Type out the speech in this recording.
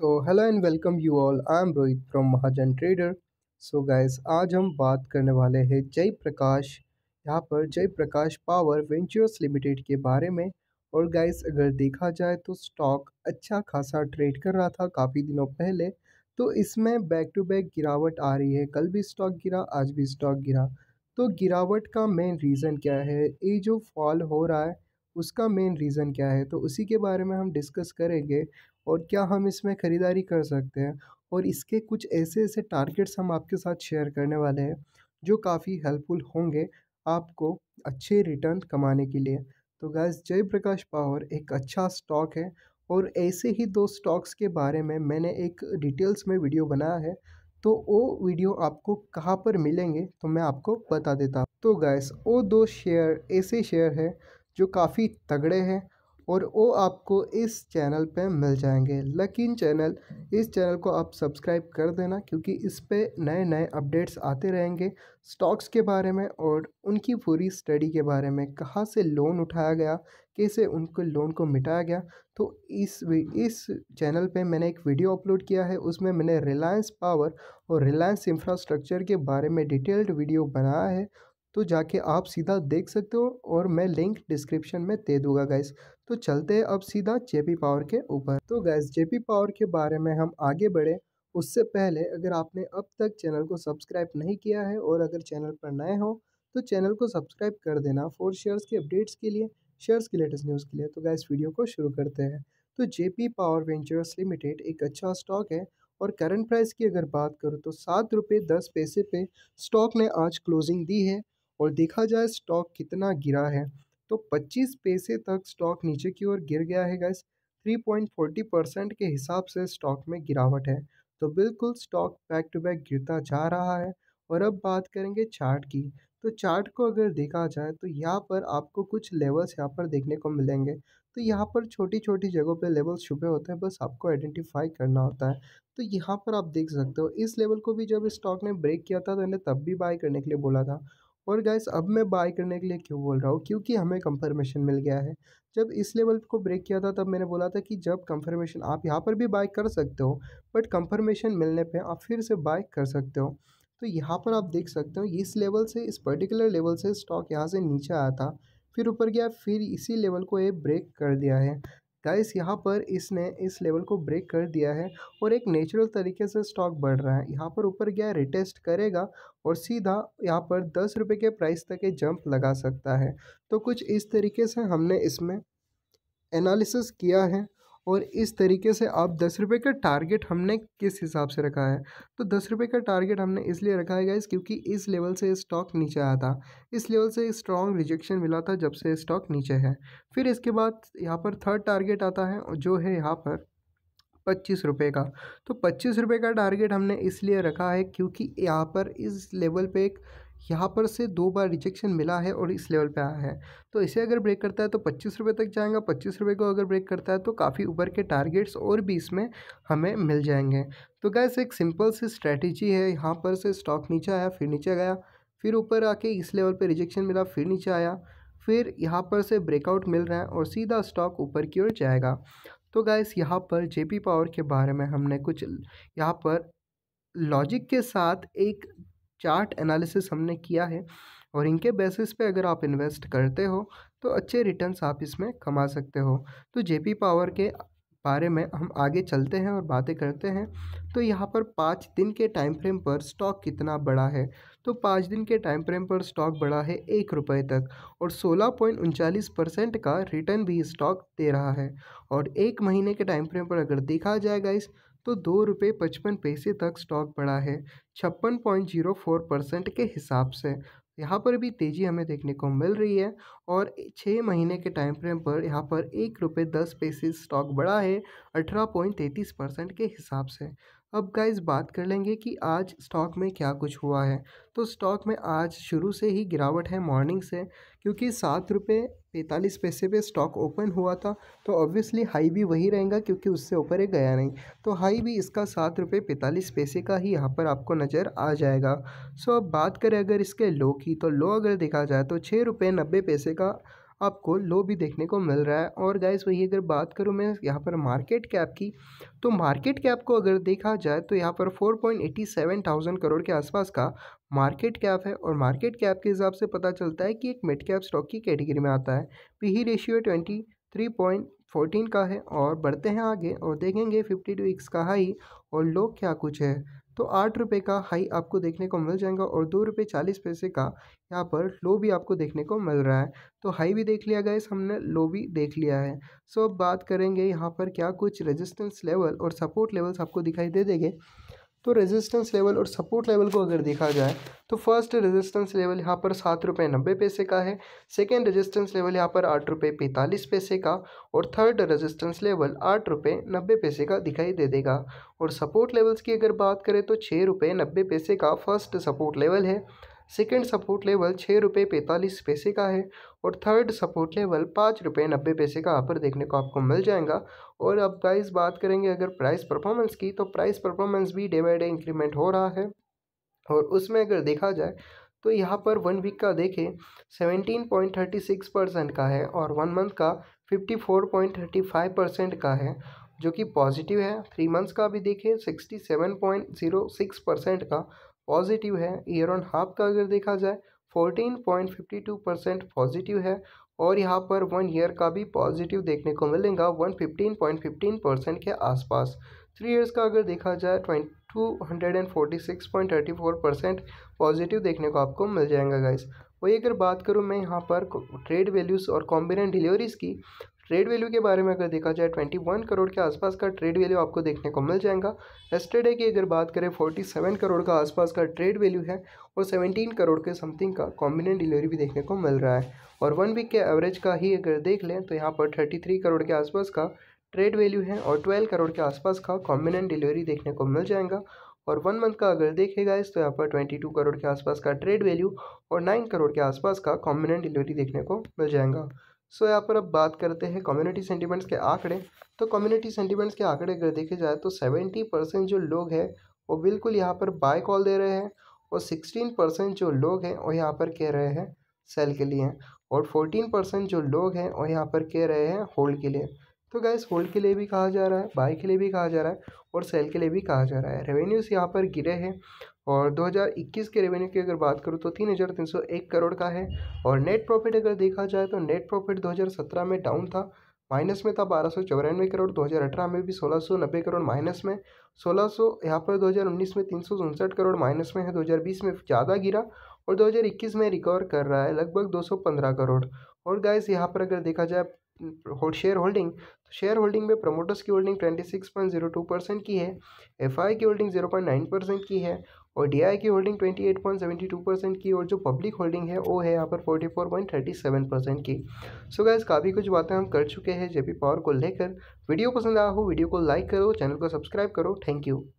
so hello and welcome you all I am Rohit from Mahajan trader so guys आज हम बात करने वाले हैं जय प्रकाश यहाँ पर जय प्रकाश पावर वेंचर्स लिमिटेड के बारे में और गाइस अगर देखा जाए तो स्टॉक अच्छा खासा ट्रेड कर रहा था काफ़ी दिनों पहले तो इसमें बैक टू बैक गिरावट आ रही है कल भी स्टॉक गिरा आज भी स्टॉक गिरा तो गिरावट का मेन रीज़न क्या है ये जो फॉल हो रहा है उसका मेन रीज़न क्या है तो उसी के बारे में हम डिस्कस करेंगे और क्या हम इसमें ख़रीदारी कर सकते हैं और इसके कुछ ऐसे ऐसे टारगेट्स हम आपके साथ शेयर करने वाले हैं जो काफ़ी हेल्पफुल होंगे आपको अच्छे रिटर्न कमाने के लिए तो गैस जयप्रकाश पावर एक अच्छा स्टॉक है और ऐसे ही दो स्टॉक्स के बारे में मैंने एक डिटेल्स में वीडियो बनाया है तो वो वीडियो आपको कहाँ पर मिलेंगे तो मैं आपको बता देता हूँ तो गैस वो दो शेयर ऐसे शेयर है जो काफ़ी तगड़े हैं और वो आपको इस चैनल पे मिल जाएंगे लेकिन चैनल इस चैनल को आप सब्सक्राइब कर देना क्योंकि इस पर नए नए अपडेट्स आते रहेंगे स्टॉक्स के बारे में और उनकी पूरी स्टडी के बारे में कहाँ से लोन उठाया गया कैसे उनको लोन को मिटाया गया तो इस इस चैनल पे मैंने एक वीडियो अपलोड किया है उसमें मैंने रिलायंस पावर और रिलायंस इंफ्रास्ट्रक्चर के बारे में डिटेल्ड वीडियो बनाया है तो जाके आप सीधा देख सकते हो और मैं लिंक डिस्क्रिप्शन में दे दूंगा गैस तो चलते हैं अब सीधा जेपी पावर के ऊपर तो गैस जेपी पावर के बारे में हम आगे बढ़े उससे पहले अगर आपने अब तक चैनल को सब्सक्राइब नहीं किया है और अगर चैनल पर नए हो तो चैनल को सब्सक्राइब कर देना फोर शेयर्स के अपडेट्स के लिए शेयर्स की लेटेस्ट न्यूज़ के लिए तो गैस वीडियो को शुरू करते हैं तो जे पावर वेंचर्स लिमिटेड एक अच्छा स्टॉक है और करंट प्राइस की अगर बात करूँ तो सात रुपये दस पैसे पे स्टॉक ने आज क्लोजिंग दी है और देखा जाए स्टॉक कितना गिरा है तो 25 पैसे तक स्टॉक नीचे की ओर गिर गया है गैस 3.40 परसेंट के हिसाब से स्टॉक में गिरावट है तो बिल्कुल स्टॉक बैक टू बैक गिरता जा रहा है और अब बात करेंगे चार्ट की तो चार्ट को अगर देखा जाए तो यहाँ पर आपको कुछ लेवल्स यहाँ पर देखने को मिलेंगे तो यहाँ पर छोटी छोटी जगहों पे लेवल्स छुपे होते हैं बस आपको आइडेंटिफाई करना होता है तो यहाँ पर आप देख सकते हो इस लेवल को भी जब स्टॉक ने ब्रेक किया था तो इन्हें तब भी बाय करने के लिए बोला था और गैस अब मैं बाय करने के लिए क्यों बोल रहा हूँ क्योंकि हमें कंफर्मेशन मिल गया है जब इस लेवल को ब्रेक किया था तब मैंने बोला था कि जब कंफर्मेशन आप यहाँ पर भी बाय कर सकते हो बट कंफर्मेशन मिलने पे आप फिर से बाय कर सकते हो तो यहाँ पर आप देख सकते हो इस लेवल से इस पर्टिकुलर लेवल से स्टॉक यहाँ से नीचे आया था फिर ऊपर गया फिर इसी लेवल को ये ब्रेक कर दिया है गाइस यहाँ पर इसने इस लेवल को ब्रेक कर दिया है और एक नेचुरल तरीके से स्टॉक बढ़ रहा है यहाँ पर ऊपर गया रिटेस्ट करेगा और सीधा यहाँ पर दस रुपये के प्राइस तक ये जंप लगा सकता है तो कुछ इस तरीके से हमने इसमें एनालिसिस किया है और इस तरीके से आप दस रुपये का टारगेट हमने किस हिसाब से रखा है तो दस रुपये का टारगेट हमने इसलिए रखा है गाइज क्योंकि इस लेवल से स्टॉक नीचे आया था इस लेवल से स्ट्रॉन्ग रिजेक्शन मिला था जब से स्टॉक नीचे है फिर इसके बाद यहाँ पर थर्ड टारगेट आता है जो है यहाँ पर पच्चीस रुपये का तो पच्चीस रुपये का टारगेट हमने इसलिए रखा है क्योंकि यहाँ पर इस लेवल पे एक यहाँ पर से दो बार रिजेक्शन मिला है और इस लेवल पे आया है तो इसे अगर ब्रेक करता है तो पच्चीस रुपये तक जाएगा पच्चीस रुपये को अगर ब्रेक करता है तो काफ़ी ऊपर के टारगेट्स और भी इसमें हमें मिल जाएंगे तो गैस एक सिंपल सी स्ट्रैटेजी है यहाँ पर से स्टॉक नीचे आया फिर नीचे गया फिर ऊपर आके इस लेवल पर रिजेक्शन मिला फिर नीचे आया फिर यहाँ पर से ब्रेकआउट मिल रहा है और सीधा स्टॉक ऊपर की ओर जाएगा तो गैस यहाँ पर जेपी पावर के बारे में हमने कुछ यहाँ पर लॉजिक के साथ एक चार्ट एनालिसिस हमने किया है और इनके बेसिस पे अगर आप इन्वेस्ट करते हो तो अच्छे रिटर्न्स आप इसमें कमा सकते हो तो जेपी पावर के बारे में हम आगे चलते हैं और बातें करते हैं तो यहाँ पर पाँच दिन के टाइम फ्रेम पर स्टॉक कितना बड़ा है तो पाँच दिन के टाइम फ्रेम पर स्टॉक बढ़ा है एक रुपये तक और सोलह पॉइंट उनचालीस परसेंट का रिटर्न भी स्टॉक दे रहा है और एक महीने के टाइम फ्रेम पर अगर देखा जाएगा इस तो दो रुपये पचपन पैसे तक स्टॉक बढ़ा है छप्पन पॉइंट जीरो फोर परसेंट के हिसाब से यहाँ पर भी तेज़ी हमें देखने को मिल रही है और छः महीने के टाइम फ्रेम पर यहाँ पर एक रुपये दस पैसे स्टॉक बढ़ा है अठारह पॉइंट तैंतीस परसेंट के हिसाब से अब गाइस बात कर लेंगे कि आज स्टॉक में क्या कुछ हुआ है तो स्टॉक में आज शुरू से ही गिरावट है मॉर्निंग से क्योंकि सात रुपये पैंतालीस पैसे पे स्टॉक ओपन हुआ था तो ऑब्वियसली हाई भी वही रहेगा क्योंकि उससे ऊपर एक गया नहीं तो हाई भी इसका सात रुपये पैंतालीस पैसे का ही यहाँ पर आपको नज़र आ जाएगा सो अब बात करें अगर इसके लो की तो लो अगर देखा जाए तो छः रुपये नब्बे पैसे का आपको लो भी देखने को मिल रहा है और गाइस वही अगर बात करूँ मैं यहाँ पर मार्केट कैप की तो मार्केट कैप को अगर देखा जाए तो यहाँ पर four point eighty seven thousand crore के आसपास का मार्केट कैप है और मार्केट कैप के हिसाब से पता चलता है कि एक मिड कैप स्टॉक की कैटेगरी में आता है P ratio twenty three point fourteen का है और बढ़ते हैं आगे और देखेंगे फिफ्टी टू एक्स का हाई और लो क्या कुछ है तो आठ रुपये का हाई आपको देखने को मिल जाएगा और दो रुपये चालीस पैसे का यहाँ पर लो भी आपको देखने को मिल रहा है तो हाई भी देख लिया गया हमने लो भी देख लिया है सो अब बात करेंगे यहाँ पर क्या कुछ रेजिस्टेंस लेवल और सपोर्ट लेवल्स आपको दिखाई दे देंगे तो रेजिस्टेंस लेवल और सपोर्ट लेवल को अगर देखा जाए तो फर्स्ट रेजिस्टेंस लेवल यहाँ पर सात रुपये नब्बे पैसे का है सेकेंड रेजिस्टेंस लेवल यहाँ पर आठ रुपये पैंतालीस पैसे का और थर्ड रेजिस्टेंस लेवल आठ रुपये नब्बे पैसे का दिखाई दे देगा और सपोर्ट लेवल्स की अगर बात करें तो छः रुपये नब्बे पैसे का फर्स्ट सपोर्ट लेवल है सेकेंड सपोर्ट लेवल छः रुपये पैंतालीस पैसे का है और थर्ड सपोर्ट लेवल पाँच रुपये नब्बे पैसे का यहाँ पर देखने को आपको मिल जाएगा और अब गाइस बात करेंगे अगर प्राइस परफॉर्मेंस की तो प्राइस परफॉर्मेंस भी डे बाई डे इंक्रीमेंट हो रहा है और उसमें अगर देखा जाए तो यहाँ पर वन वीक का देखें seventeen point thirty six percent का है और वन मंथ का fifty four point thirty five percent का है जो कि पॉजिटिव है थ्री मंथ्स का भी देखें sixty seven point zero six percent का पॉजिटिव है ईयर ऑन हाफ का अगर देखा जाए fourteen point fifty two percent positive है और यहाँ पर वन ईयर का भी पॉजिटिव देखने को मिलेगा one fifteen point fifteen percent के आसपास थ्री ईयर्स का अगर देखा जाए twenty two hundred and forty six point thirty four percent positive देखने को आपको मिल जाएगा गाइस वही अगर बात करूँ मैं यहाँ पर ट्रेड वैल्यूज़ और कॉम्बिनेंट डिलीवरीज़ की ट्रेड वैल्यू के बारे में अगर देखा जाए ट्वेंटी वन करोड़ के आसपास का ट्रेड वैल्यू आपको देखने को मिल जाएगा एस्टरडे की अगर बात करें फोर्टी सेवन करोड़ का आसपास का ट्रेड वैल्यू है और सेवनटीन करोड़ के समथिंग का कॉम्बिनेंट डिलीवरी भी देखने को मिल रहा है और वन वीक के एवरेज का ही अगर देख लें तो यहाँ पर थर्टी थ्री करोड़ के आसपास का ट्रेड वैल्यू है और ट्वेल्व करोड़ के आसपास का कॉम्बिनेंट डिलीवरी देखने को मिल जाएगा और वन मंथ का अगर देखेगा इस तो यहाँ पर ट्वेंटी टू करोड़ के आसपास का ट्रेड वैल्यू और नाइन करोड़ के आसपास का कॉम्बिनेंट डिलीवरी देखने को मिल जाएगा सो यहाँ पर अब बात करते हैं कम्युनिटी सेंटीमेंट्स के आंकड़े तो कम्युनिटी सेंटीमेंट्स के आंकड़े अगर देखे जाए तो सेवेंटी परसेंट जो लोग हैं वो बिल्कुल यहाँ पर बाय कॉल दे रहे हैं और सिक्सटीन परसेंट जो लोग हैं वो यहाँ पर कह रहे हैं सेल के लिए और फोर्टीन परसेंट जो लोग हैं वो यहाँ पर कह रहे हैं होल्ड के लिए तो गैस होल्ड के लिए भी कहा जा रहा है बाय के लिए भी कहा जा रहा है और सेल के लिए भी कहा जा रहा है रेवेन्यूज़ यहाँ पर गिरे हैं और 2021 के रेवेन्यू की अगर बात करूँ तो तीन हज़ार तीन सौ एक करोड़ का है और नेट प्रॉफिट अगर देखा जाए तो नेट प्रॉफिट 2017 में डाउन था माइनस में था बारह सौ चौरानवे करोड़ 2018 में भी सोलह सौ नब्बे करोड़ माइनस में सोलह सौ यहाँ पर 2019 में तीन सौ उनसठ करोड़ माइनस में है 2020 में ज़्यादा गिरा और 2021 में रिकवर कर रहा है लगभग दो करोड़ और गाइस यहाँ पर अगर देखा जाए शेयर होल्डिंग शेयर होल्डिंग में प्रमोटर्स की holding twenty six point zero two percent की है एफआई की holding zero point nine percent की है और डीआई की holding twenty eight point seventy two percent की और जो पब्लिक होल्डिंग है वो है यहाँ पर forty four point thirty seven percent की सो गैस काफ़ी कुछ बातें हम कर चुके हैं जेपी पावर को लेकर वीडियो पसंद आया हो वीडियो को लाइक करो चैनल को सब्सक्राइब करो थैंक यू